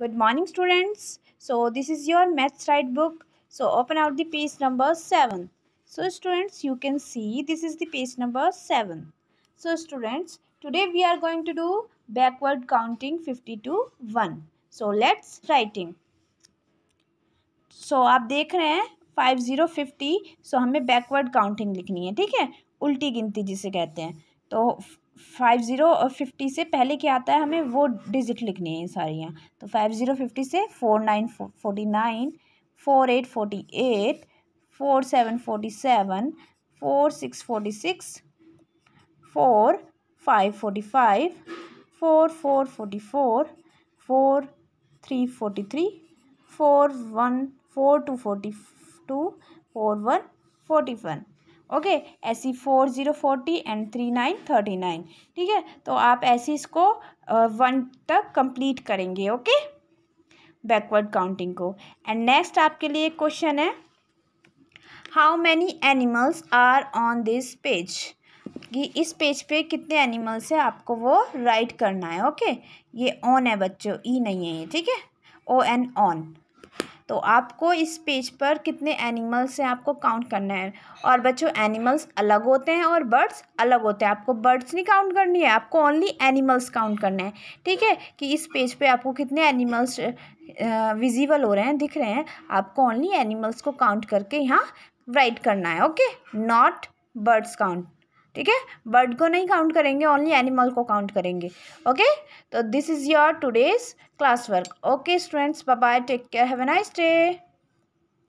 good morning students so this is your maths write book so open out the page number seven so students you can see this is the page number seven so students today we are going to do backward counting fifty to one so let's writing so आप देख रहे हैं five zero fifty so हमें backward counting लिखनी है ठीक है उल्टी गिनती जिसे कहते हैं तो फाइव ज़ीरो फिफ्टी से पहले क्या आता है हमें वो डिजिट लिखनी है सारियाँ तो फाइव ज़ीरो फिफ्टी से four nine forty nine four eight forty eight four seven forty seven four six forty six four five forty five four four forty four four three forty three four one four two forty two four one forty one okay ऐसी four zero forty and three nine thirty nine ठीक है तो आप ऐसे इसको one तक complete करेंगे okay backward counting को एंड नेक्स्ट आपके लिए क्वेश्चन है how many animals are on this page कि इस पेज पे कितने एनिमल्स हैं आपको वो राइट करना है ओके ये ऑन है बच्चों ई e नहीं है ये ठीक है ओ एन ऑन तो आपको इस पेज पर कितने एनिमल्स हैं आपको काउंट करना है और बच्चों एनिमल्स अलग होते हैं और बर्ड्स अलग होते हैं आपको बर्ड्स नहीं काउंट करनी है आपको ओनली एनिमल्स काउंट करना है ठीक है कि इस पेज पे आपको कितने एनिमल्स विजिबल हो रहे हैं दिख रहे हैं आपको ओनली एनिमल्स को काउंट करके यहाँ राइट करना है ओके नॉट बर्ड्स काउंट ठीक है बर्ड को नहीं काउंट करेंगे ओनली एनिमल को काउंट करेंगे ओके तो this is your today's class work okay students bye take care have a nice day